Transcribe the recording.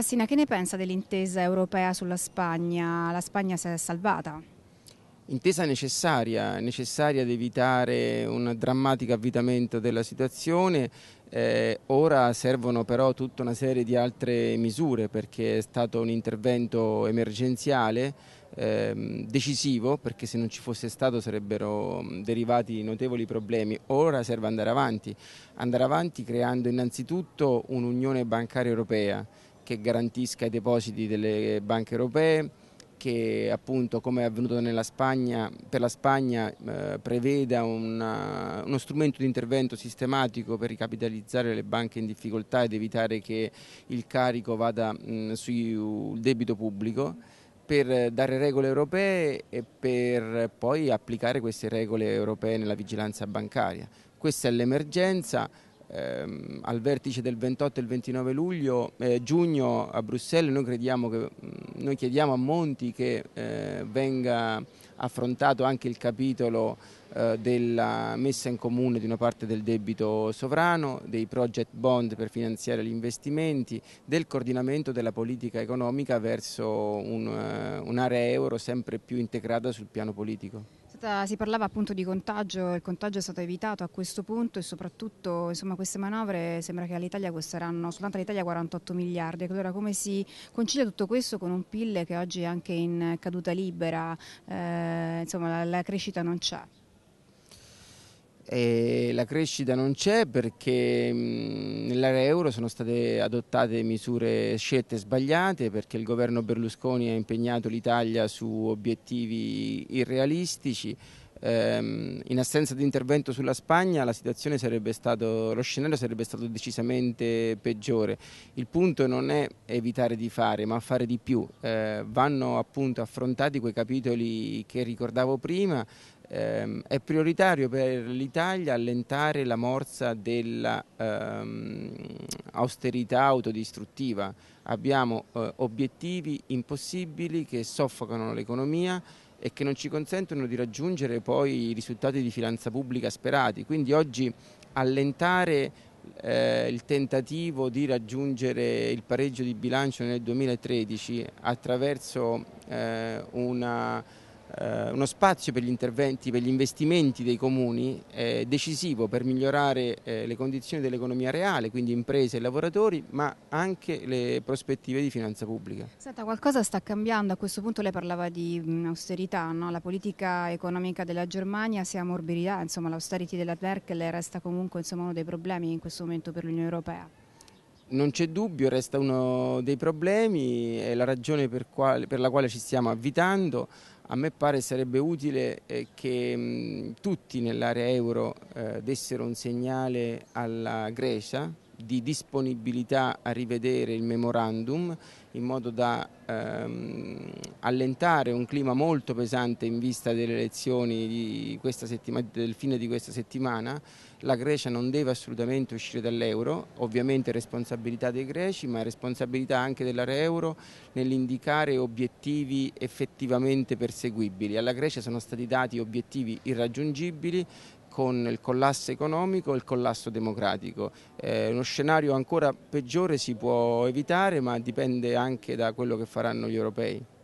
Fassina, che ne pensa dell'intesa europea sulla Spagna? La Spagna si è salvata? Intesa necessaria, necessaria ad evitare un drammatico avvitamento della situazione. Eh, ora servono però tutta una serie di altre misure perché è stato un intervento emergenziale eh, decisivo perché se non ci fosse stato sarebbero mm, derivati notevoli problemi. Ora serve andare avanti, andare avanti creando innanzitutto un'unione bancaria europea che garantisca i depositi delle banche europee, che appunto come è avvenuto Spagna, per la Spagna eh, preveda una, uno strumento di intervento sistematico per ricapitalizzare le banche in difficoltà ed evitare che il carico vada mh, sul debito pubblico per dare regole europee e per poi applicare queste regole europee nella vigilanza bancaria. Questa è l'emergenza, ehm, al vertice del 28 e il 29 luglio, eh, giugno a Bruxelles, noi, che, mm, noi, chiediamo a Monti che eh, venga affrontato anche il capitolo eh, della messa in comune di una parte del debito sovrano, dei project bond per finanziare gli investimenti, del coordinamento della politica economica verso eh, un'area euro sempre più integrata sul piano politico stata, eh, si parlava appunto di contagio, il contagio è stato evitato a questo punto e soprattutto insomma, queste manovre sembra che all'Italia costeranno soltanto all'Italia 48 miliardi. Ecco, allora come si concilia tutto questo con un PIL che oggi è anche in caduta libera, eh, insomma la, la crescita non c'è? E la crescita non c'è perché mm, nell'area euro sono state adottate misure scelte sbagliate perché il governo Berlusconi ha impegnato l'Italia su obiettivi irrealistici. Ehm, in assenza di intervento sulla Spagna la situazione sarebbe stato, lo scenario sarebbe stato decisamente peggiore. Il punto non è evitare di fare, ma fare di più. Eh, vanno appunto affrontati quei capitoli che ricordavo prima Ehm, è prioritario per l'Italia allentare la morsa dell'austerità ehm, autodistruttiva. Abbiamo eh, obiettivi impossibili che soffocano l'economia e che non ci consentono di raggiungere poi i risultati di finanza pubblica sperati. Quindi oggi allentare eh, il tentativo di raggiungere il pareggio di bilancio nel 2013 attraverso eh, una eh, uno spazio per gli interventi, per gli investimenti dei comuni è decisivo per migliorare eh, le condizioni dell'economia reale, quindi imprese e lavoratori, ma anche le prospettive di finanza pubblica. Senta, qualcosa sta cambiando, a questo punto lei parlava di mm, austerità, no? la politica economica della Germania si ammorbidirà, insomma l'austerity della Merkel resta comunque insomma, uno dei problemi in questo momento per l'Unione Europea non c'è dubbio, resta uno dei problemi, è la ragione per, quale, per, la quale ci stiamo avvitando a me pare sarebbe utile eh, che mm, tutti nell'area euro eh, dessero un segnale alla Grecia di disponibilità a rivedere il memorandum in modo da ehm, allentare un clima molto pesante in vista delle elezioni del fine di questa settimana. La Grecia non deve assolutamente uscire dall'euro, ovviamente responsabilità dei greci, ma responsabilità anche dell'area euro nell'indicare obiettivi effettivamente perseguibili. Alla Grecia sono stati dati obiettivi irraggiungibili con il collasso economico e il collasso democratico. Eh, uno scenario ancora peggiore si può evitare ma dipende anche da quello che faranno gli europei.